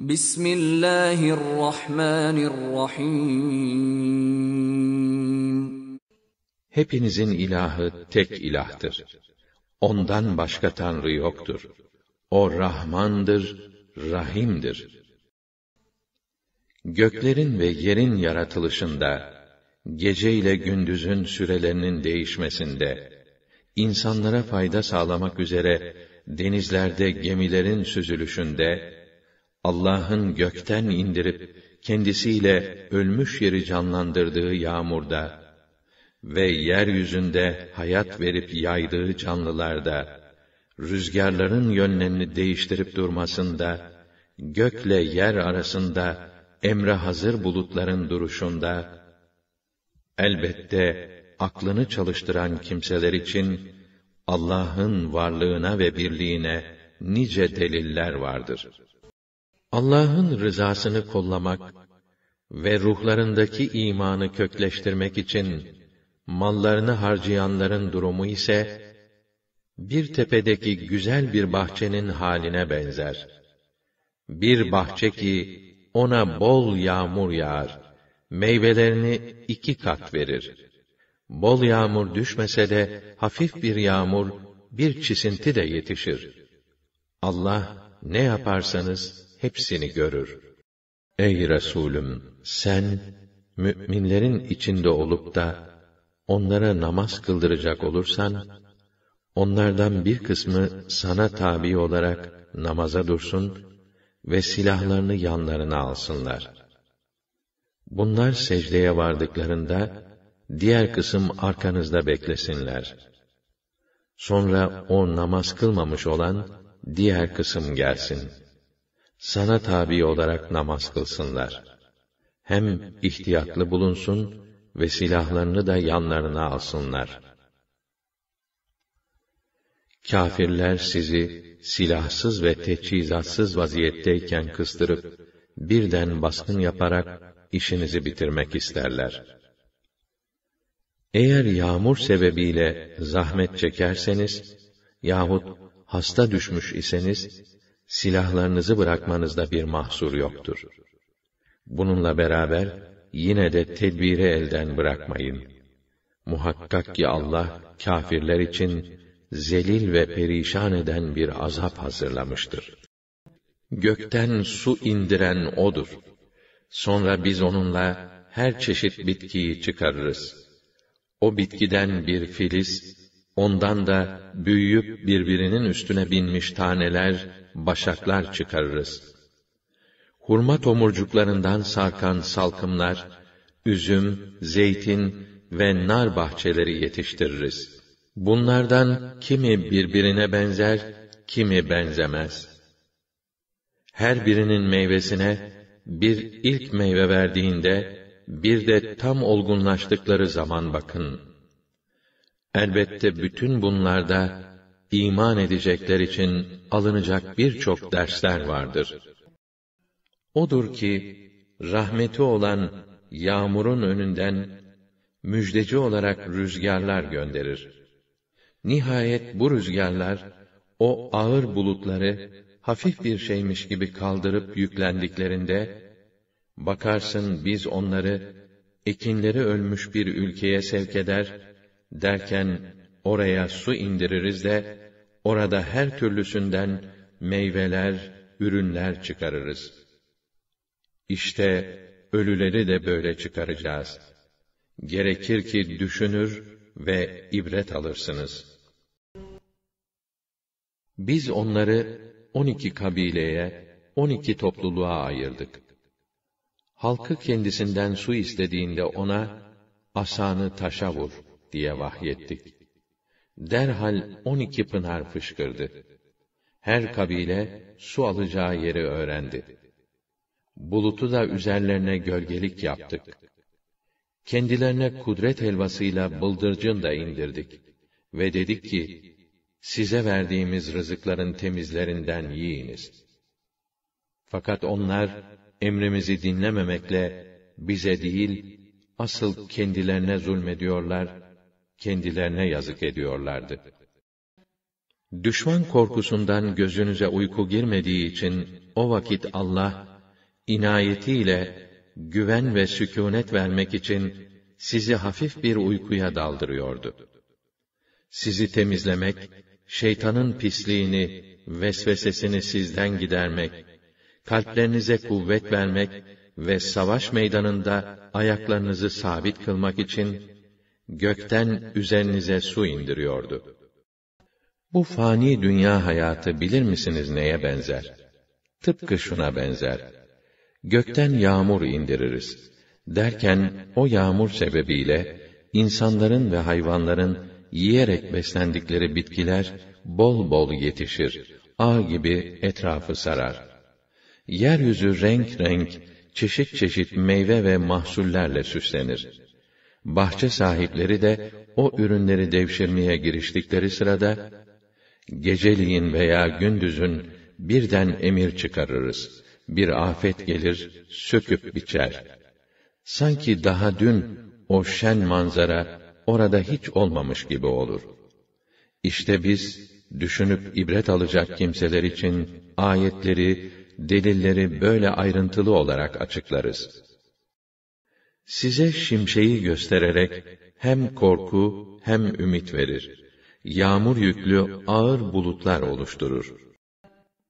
Bismillahirrahmanirrahim. Hepinizin ilahı tek ilahtır. Ondan başka tanrı yoktur. O Rahmandır, Rahim'dir. Göklerin ve yerin yaratılışında, gece ile gündüzün sürelerinin değişmesinde, insanlara fayda sağlamak üzere denizlerde gemilerin süzülüşünde, Allah'ın gökten indirip kendisiyle ölmüş yeri canlandırdığı yağmurda ve yeryüzünde hayat verip yaydığı canlılarda rüzgarların yönlerini değiştirip durmasında gökle yer arasında emre hazır bulutların duruşunda elbette aklını çalıştıran kimseler için Allah'ın varlığına ve birliğine nice deliller vardır. Allah'ın rızasını kollamak ve ruhlarındaki imanı kökleştirmek için mallarını harcayanların durumu ise bir tepedeki güzel bir bahçenin haline benzer. Bir bahçe ki ona bol yağmur yağar, meyvelerini iki kat verir. Bol yağmur düşmese de hafif bir yağmur, bir çisinti de yetişir. Allah ne yaparsanız hepsini görür. Ey Resulüm, sen müminlerin içinde olup da onlara namaz kıldıracak olursan onlardan bir kısmı sana tabi olarak namaza dursun ve silahlarını yanlarına alsınlar. Bunlar secdeye vardıklarında diğer kısım arkanızda beklesinler. Sonra o namaz kılmamış olan diğer kısım gelsin.'' sana tabi olarak namaz kılsınlar. Hem ihtiyatlı bulunsun ve silahlarını da yanlarına alsınlar. Kafirler sizi silahsız ve teçhizatsız vaziyetteyken kıstırıp birden baskın yaparak işinizi bitirmek isterler. Eğer yağmur sebebiyle zahmet çekerseniz yahut hasta düşmüş iseniz silahlarınızı bırakmanızda bir mahsur yoktur. Bununla beraber yine de tedbiri elden bırakmayın. Muhakkak ki Allah kâfirler için zelil ve perişan eden bir azap hazırlamıştır. Gökten su indiren odur. Sonra biz onunla her çeşit bitkiyi çıkarırız. O bitkiden bir filiz Ondan da büyüyüp birbirinin üstüne binmiş taneler, başaklar çıkarırız. Hurma tomurcuklarından sarkan salkımlar, üzüm, zeytin ve nar bahçeleri yetiştiririz. Bunlardan kimi birbirine benzer, kimi benzemez. Her birinin meyvesine bir ilk meyve verdiğinde, bir de tam olgunlaştıkları zaman bakın.'' Elbette bütün bunlarda iman edecekler için alınacak birçok dersler vardır. Odur ki rahmeti olan yağmurun önünden müjdeci olarak rüzgarlar gönderir. Nihayet bu rüzgarlar o ağır bulutları hafif bir şeymiş gibi kaldırıp yüklendiklerinde bakarsın biz onları ekinleri ölmüş bir ülkeye sevk eder Derken oraya su indiririz de orada her türlüsünden meyveler, ürünler çıkarırız. İşte ölüleri de böyle çıkaracağız. Gerekir ki düşünür ve ibret alırsınız. Biz onları on iki kabileye, on iki topluluğa ayırdık. Halkı kendisinden su istediğinde ona, asanı taşa vur.'' diye vahyettik. Derhal on iki pınar fışkırdı. Her kabile su alacağı yeri öğrendi. Bulutu da üzerlerine gölgelik yaptık. Kendilerine kudret helvasıyla bıldırcın da indirdik. Ve dedik ki, size verdiğimiz rızıkların temizlerinden yiyiniz. Fakat onlar, emrimizi dinlememekle, bize değil, asıl kendilerine zulmediyorlar kendilerine yazık ediyorlardı. Düşman korkusundan gözünüze uyku girmediği için o vakit Allah inayetiyle güven ve sükûnet vermek için sizi hafif bir uykuya daldırıyordu. Sizi temizlemek, şeytanın pisliğini, vesvesesini sizden gidermek, kalplerinize kuvvet vermek ve savaş meydanında ayaklarınızı sabit kılmak için gökten üzerinize su indiriyordu. Bu fani dünya hayatı bilir misiniz neye benzer? Tıpkı şuna benzer. Gökten yağmur indiririz. Derken o yağmur sebebiyle insanların ve hayvanların yiyerek beslendikleri bitkiler bol bol yetişir. Ağ gibi etrafı sarar. Yeryüzü renk renk, çeşit çeşit meyve ve mahsullerle süslenir bahçe sahipleri de o ürünleri devşirmeye giriştikleri sırada geceliğin veya gündüzün birden emir çıkarırız. Bir afet gelir, söküp biçer. Sanki daha dün o şen manzara orada hiç olmamış gibi olur. İşte biz düşünüp ibret alacak kimseler için ayetleri, delilleri böyle ayrıntılı olarak açıklarız. Size şimşeği göstererek hem korku hem ümit verir. Yağmur yüklü ağır bulutlar oluşturur.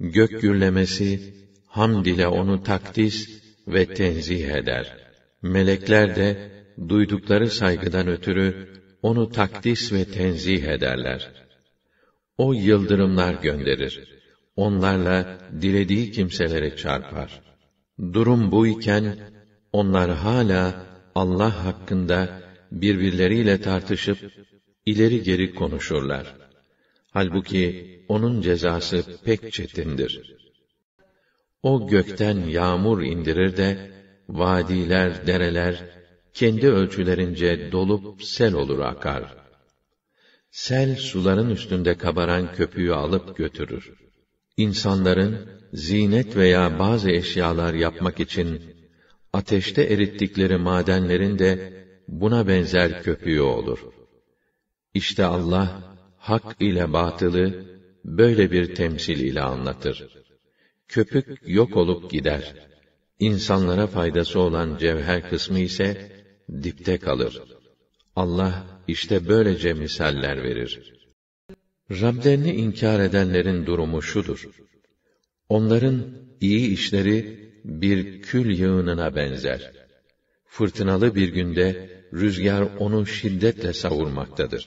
Gök gürlemesi hamd ile onu takdis ve tenzih eder. Melekler de duydukları saygıdan ötürü onu takdis ve tenzih ederler. O yıldırımlar gönderir. Onlarla dilediği kimselere çarpar. Durum bu iken onlar hala Allah hakkında birbirleriyle tartışıp ileri geri konuşurlar. Halbuki onun cezası pek çetindir. O gökten yağmur indirir de vadiler, dereler kendi ölçülerince dolup sel olur akar. Sel suların üstünde kabaran köpüğü alıp götürür. İnsanların zinet veya bazı eşyalar yapmak için ateşte erittikleri madenlerin de buna benzer köpüğü olur. İşte Allah hak ile batılı böyle bir temsil ile anlatır. Köpük yok olup gider. İnsanlara faydası olan cevher kısmı ise dipte kalır. Allah işte böylece misaller verir. Rablerini inkar edenlerin durumu şudur. Onların iyi işleri bir kül yığınına benzer. Fırtınalı bir günde rüzgar onu şiddetle savurmaktadır.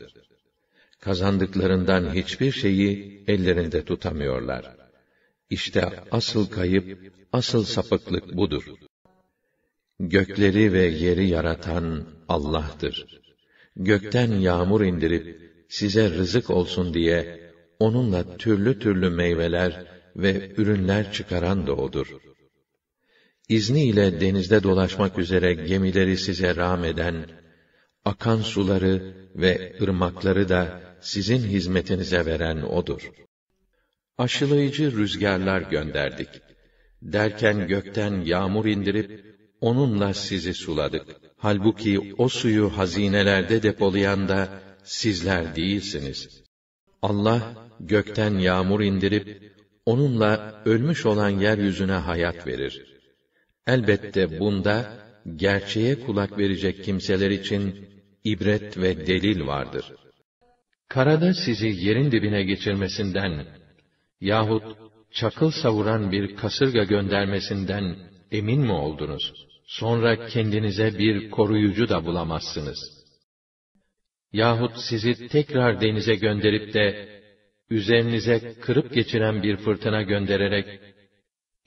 Kazandıklarından hiçbir şeyi ellerinde tutamıyorlar. İşte asıl kayıp, asıl sapıklık budur. Gökleri ve yeri yaratan Allah'tır. Gökten yağmur indirip size rızık olsun diye onunla türlü türlü meyveler ve ürünler çıkaran da odur izniyle denizde dolaşmak üzere gemileri size rağm eden, akan suları ve ırmakları da sizin hizmetinize veren O'dur. Aşılayıcı rüzgarlar gönderdik. Derken gökten yağmur indirip, onunla sizi suladık. Halbuki o suyu hazinelerde depolayan da sizler değilsiniz. Allah, gökten yağmur indirip, onunla ölmüş olan yeryüzüne hayat verir.'' Elbette bunda gerçeğe kulak verecek kimseler için ibret ve delil vardır. Karada sizi yerin dibine geçirmesinden yahut çakıl savuran bir kasırga göndermesinden emin mi oldunuz? Sonra kendinize bir koruyucu da bulamazsınız. Yahut sizi tekrar denize gönderip de üzerinize kırıp geçiren bir fırtına göndererek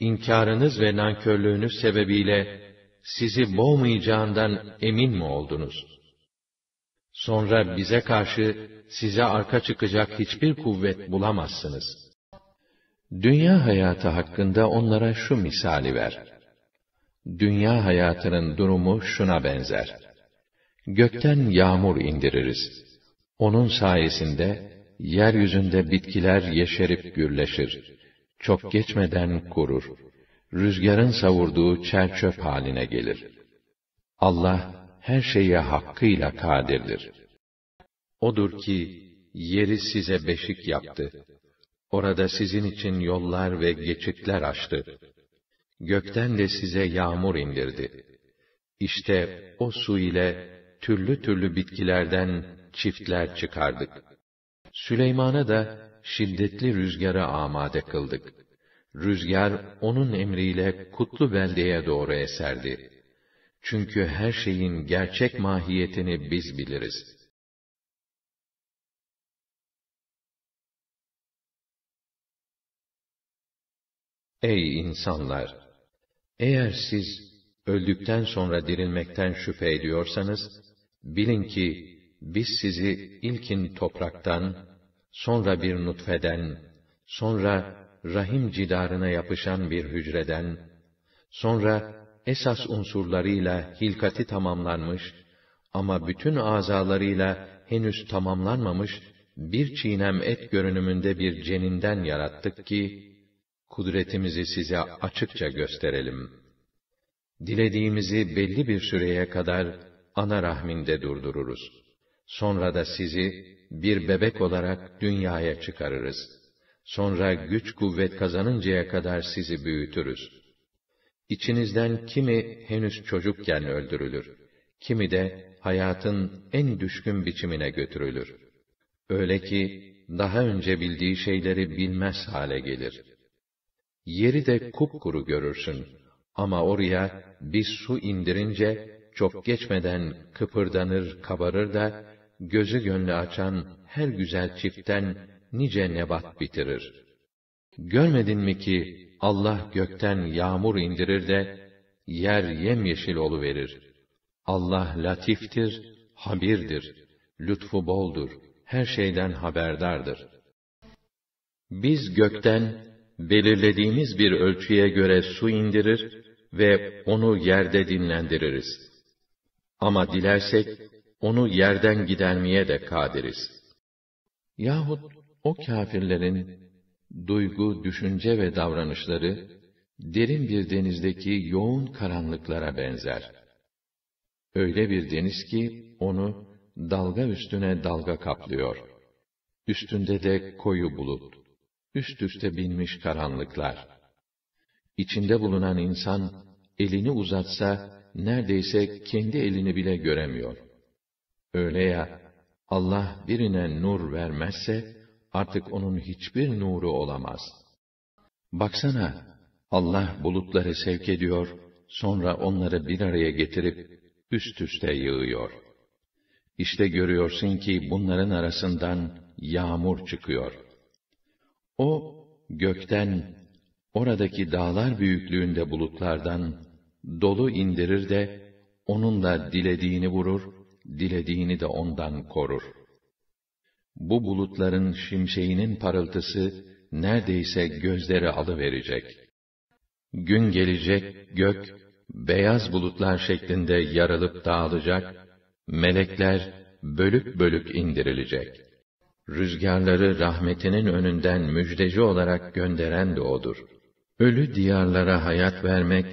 inkarınız ve nankörlüğünüz sebebiyle sizi boğmayacağından emin mi oldunuz? Sonra bize karşı size arka çıkacak hiçbir kuvvet bulamazsınız. Dünya hayatı hakkında onlara şu misali ver. Dünya hayatının durumu şuna benzer. Gökten yağmur indiririz. Onun sayesinde yeryüzünde bitkiler yeşerip gürleşir çok geçmeden kurur. Rüzgarın savurduğu çerçöp haline gelir. Allah her şeye hakkıyla kadirdir. Odur ki yeri size beşik yaptı. Orada sizin için yollar ve geçitler açtı. Gökten de size yağmur indirdi. İşte o su ile türlü türlü bitkilerden çiftler çıkardık. Süleyman'a da şiddetli rüzgara amade kıldık. Rüzgar onun emriyle kutlu beldeye doğru eserdi. Çünkü her şeyin gerçek mahiyetini biz biliriz.'' Ey insanlar! Eğer siz öldükten sonra dirilmekten şüphe ediyorsanız, bilin ki biz sizi ilkin topraktan, sonra bir nutfeden, sonra rahim cidarına yapışan bir hücreden, sonra esas unsurlarıyla hilkati tamamlanmış ama bütün azalarıyla henüz tamamlanmamış bir çiğnem et görünümünde bir ceninden yarattık ki, kudretimizi size açıkça gösterelim. Dilediğimizi belli bir süreye kadar ana rahminde durdururuz.'' Sonra da sizi bir bebek olarak dünyaya çıkarırız. Sonra güç kuvvet kazanıncaya kadar sizi büyütürüz. İçinizden kimi henüz çocukken öldürülür, kimi de hayatın en düşkün biçimine götürülür. Öyle ki daha önce bildiği şeyleri bilmez hale gelir. Yeri de kupkuru görürsün ama oraya bir su indirince çok geçmeden kıpırdanır, kabarır da gözü gönlü açan her güzel çiftten nice nebat bitirir. Görmedin mi ki Allah gökten yağmur indirir de yer yemyeşil verir. Allah latiftir, habirdir, lütfu boldur, her şeyden haberdardır. Biz gökten belirlediğimiz bir ölçüye göre su indirir ve onu yerde dinlendiririz. Ama dilersek onu yerden gidermeye de kadiriz. Yahut o kâfirlerin duygu, düşünce ve davranışları derin bir denizdeki yoğun karanlıklara benzer. Öyle bir deniz ki onu dalga üstüne dalga kaplıyor. Üstünde de koyu bulut, üst üste binmiş karanlıklar. İçinde bulunan insan elini uzatsa neredeyse kendi elini bile göremiyor. Öyle ya, Allah birine nur vermezse, artık onun hiçbir nuru olamaz. Baksana, Allah bulutları sevk ediyor, sonra onları bir araya getirip, üst üste yığıyor. İşte görüyorsun ki bunların arasından yağmur çıkıyor. O, gökten, oradaki dağlar büyüklüğünde bulutlardan, dolu indirir de, onunla dilediğini vurur, dilediğini de ondan korur. Bu bulutların şimşeğinin parıltısı neredeyse gözleri alıverecek. Gün gelecek gök beyaz bulutlar şeklinde yarılıp dağılacak, melekler bölük bölük indirilecek. Rüzgarları rahmetinin önünden müjdeci olarak gönderen de odur. Ölü diyarlara hayat vermek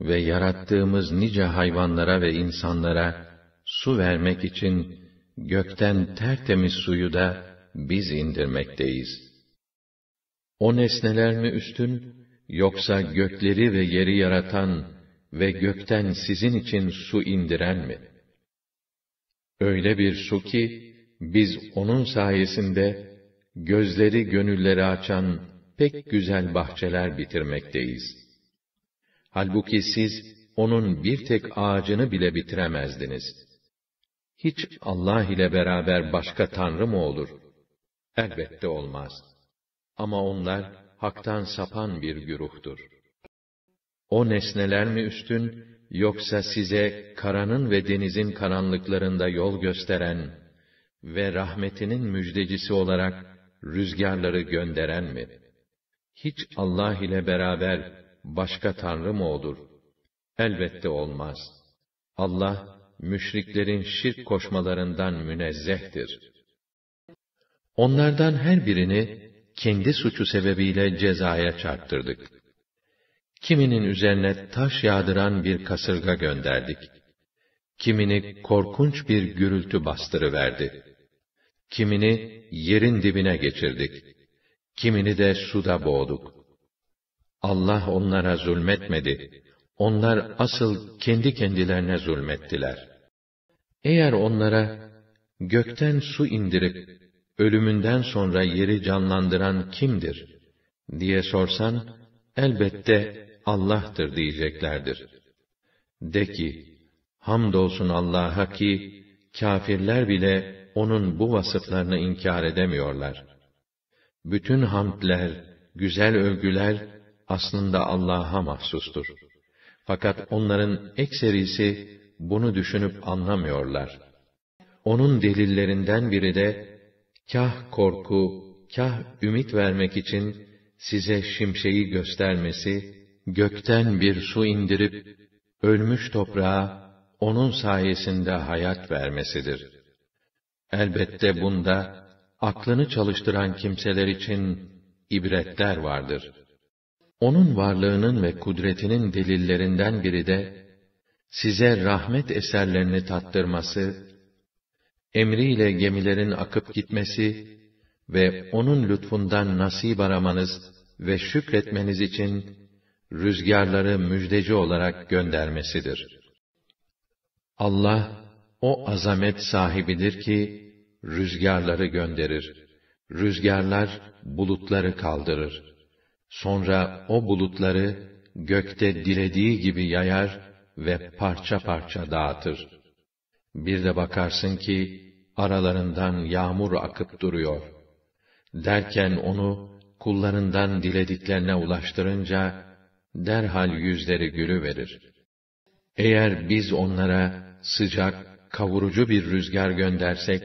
ve yarattığımız nice hayvanlara ve insanlara su vermek için gökten tertemiz suyu da biz indirmekteyiz. O nesneler mi üstün, yoksa gökleri ve yeri yaratan ve gökten sizin için su indiren mi? Öyle bir su ki, biz onun sayesinde, gözleri gönülleri açan pek güzel bahçeler bitirmekteyiz. Halbuki siz, onun bir tek ağacını bile bitiremezdiniz.'' hiç Allah ile beraber başka tanrı mı olur? Elbette olmaz. Ama onlar haktan sapan bir güruhtur. O nesneler mi üstün yoksa size karanın ve denizin karanlıklarında yol gösteren ve rahmetinin müjdecisi olarak rüzgarları gönderen mi? Hiç Allah ile beraber başka tanrı mı olur? Elbette olmaz. Allah müşriklerin şirk koşmalarından münezzehtir. Onlardan her birini kendi suçu sebebiyle cezaya çarptırdık. Kiminin üzerine taş yağdıran bir kasırga gönderdik. Kimini korkunç bir gürültü bastırıverdi. Kimini yerin dibine geçirdik. Kimini de suda boğduk. Allah onlara zulmetmedi. Onlar asıl kendi kendilerine zulmettiler. Eğer onlara gökten su indirip ölümünden sonra yeri canlandıran kimdir diye sorsan elbette Allah'tır diyeceklerdir. De ki hamdolsun Allah'a ki kafirler bile onun bu vasıflarını inkar edemiyorlar. Bütün hamdler, güzel övgüler aslında Allah'a mahsustur. Fakat onların ekserisi bunu düşünüp anlamıyorlar. Onun delillerinden biri de, kah korku, kah ümit vermek için size şimşeği göstermesi, gökten bir su indirip, ölmüş toprağa, onun sayesinde hayat vermesidir. Elbette bunda, aklını çalıştıran kimseler için ibretler vardır. Onun varlığının ve kudretinin delillerinden biri de, size rahmet eserlerini tattırması, emriyle gemilerin akıp gitmesi ve onun lütfundan nasip aramanız ve şükretmeniz için rüzgarları müjdeci olarak göndermesidir. Allah, o azamet sahibidir ki, rüzgarları gönderir. Rüzgarlar, bulutları kaldırır. Sonra o bulutları, gökte dilediği gibi yayar ve parça parça dağıtır. Bir de bakarsın ki aralarından yağmur akıp duruyor. Derken onu kullarından dilediklerine ulaştırınca derhal yüzleri gülü verir. Eğer biz onlara sıcak, kavurucu bir rüzgar göndersek,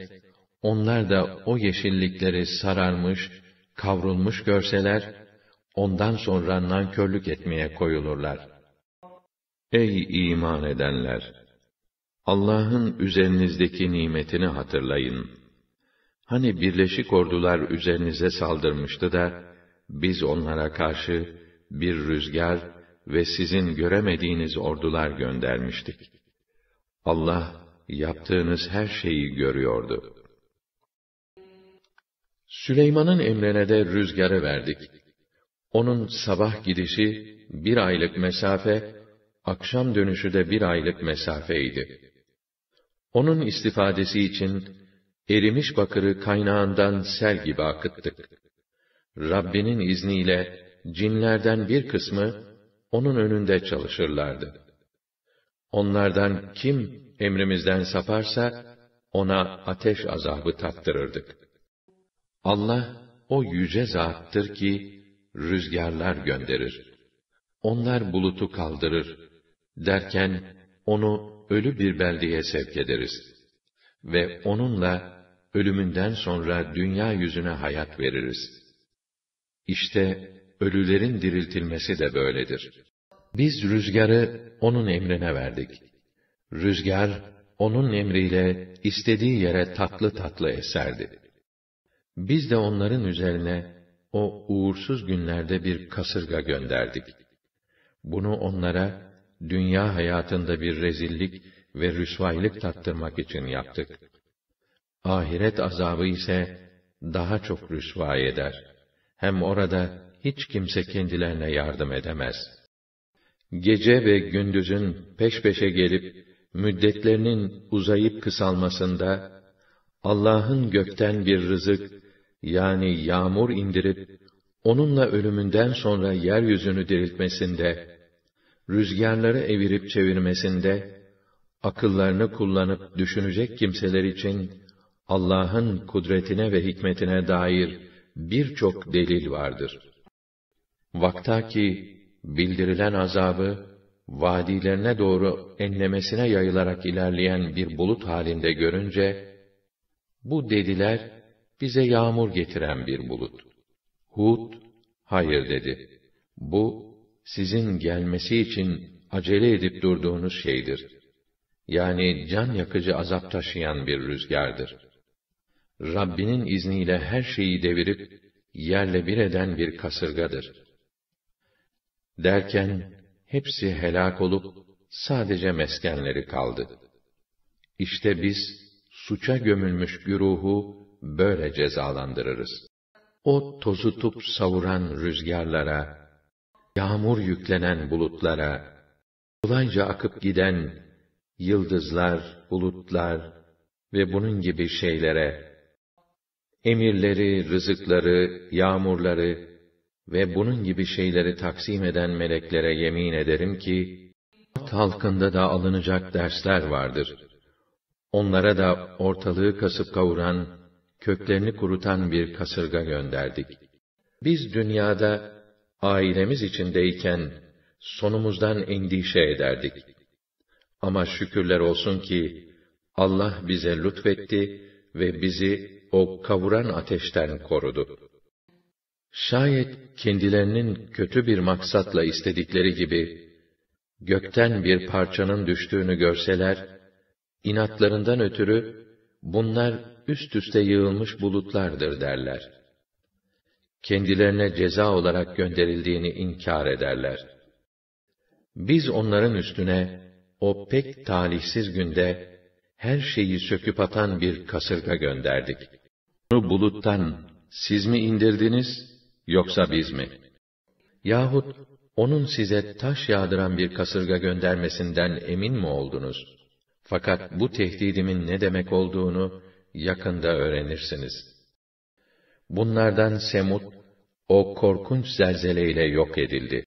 onlar da o yeşillikleri sararmış, kavrulmuş görseler, ondan sonra nankörlük etmeye koyulurlar.'' Ey iman edenler! Allah'ın üzerinizdeki nimetini hatırlayın. Hani birleşik ordular üzerinize saldırmıştı da, biz onlara karşı bir rüzgar ve sizin göremediğiniz ordular göndermiştik. Allah, yaptığınız her şeyi görüyordu. Süleyman'ın emrine de rüzgarı verdik. Onun sabah gidişi, bir aylık mesafe, akşam dönüşü de bir aylık mesafeydi. Onun istifadesi için, erimiş bakırı kaynağından sel gibi akıttık. Rabbinin izniyle, cinlerden bir kısmı, onun önünde çalışırlardı. Onlardan kim emrimizden saparsa, ona ateş azabı tattırırdık. Allah, o yüce zattır ki, rüzgarlar gönderir. Onlar bulutu kaldırır, Derken onu ölü bir beldeye sevk ederiz. Ve onunla ölümünden sonra dünya yüzüne hayat veririz. İşte ölülerin diriltilmesi de böyledir. Biz rüzgarı onun emrine verdik. Rüzgar onun emriyle istediği yere tatlı tatlı eserdi. Biz de onların üzerine o uğursuz günlerde bir kasırga gönderdik. Bunu onlara dünya hayatında bir rezillik ve rüsvaylık tattırmak için yaptık. Ahiret azabı ise daha çok rüsva eder. Hem orada hiç kimse kendilerine yardım edemez. Gece ve gündüzün peş peşe gelip müddetlerinin uzayıp kısalmasında Allah'ın gökten bir rızık yani yağmur indirip onunla ölümünden sonra yeryüzünü diriltmesinde rüzgarları evirip çevirmesinde, akıllarını kullanıp düşünecek kimseler için, Allah'ın kudretine ve hikmetine dair birçok delil vardır. ki bildirilen azabı, vadilerine doğru enlemesine yayılarak ilerleyen bir bulut halinde görünce, bu dediler, bize yağmur getiren bir bulut. Hud, hayır dedi. Bu, sizin gelmesi için acele edip durduğunuz şeydir. Yani can yakıcı azap taşıyan bir rüzgardır. Rabbinin izniyle her şeyi devirip, yerle bir eden bir kasırgadır. Derken, hepsi helak olup, sadece meskenleri kaldı. İşte biz, suça gömülmüş güruhu, böyle cezalandırırız. O tozutup savuran rüzgarlara, yağmur yüklenen bulutlara, kolayca akıp giden yıldızlar, bulutlar ve bunun gibi şeylere, emirleri, rızıkları, yağmurları ve bunun gibi şeyleri taksim eden meleklere yemin ederim ki, halkında da alınacak dersler vardır. Onlara da ortalığı kasıp kavuran, köklerini kurutan bir kasırga gönderdik. Biz dünyada ailemiz içindeyken sonumuzdan endişe ederdik. Ama şükürler olsun ki Allah bize lütfetti ve bizi o kavuran ateşten korudu. Şayet kendilerinin kötü bir maksatla istedikleri gibi gökten bir parçanın düştüğünü görseler, inatlarından ötürü bunlar üst üste yığılmış bulutlardır derler kendilerine ceza olarak gönderildiğini inkar ederler. Biz onların üstüne o pek talihsiz günde her şeyi söküp atan bir kasırga gönderdik. Onu buluttan siz mi indirdiniz yoksa biz mi? Yahut onun size taş yağdıran bir kasırga göndermesinden emin mi oldunuz? Fakat bu tehdidimin ne demek olduğunu yakında öğrenirsiniz.'' Bunlardan Semud, o korkunç zelzeleyle yok edildi.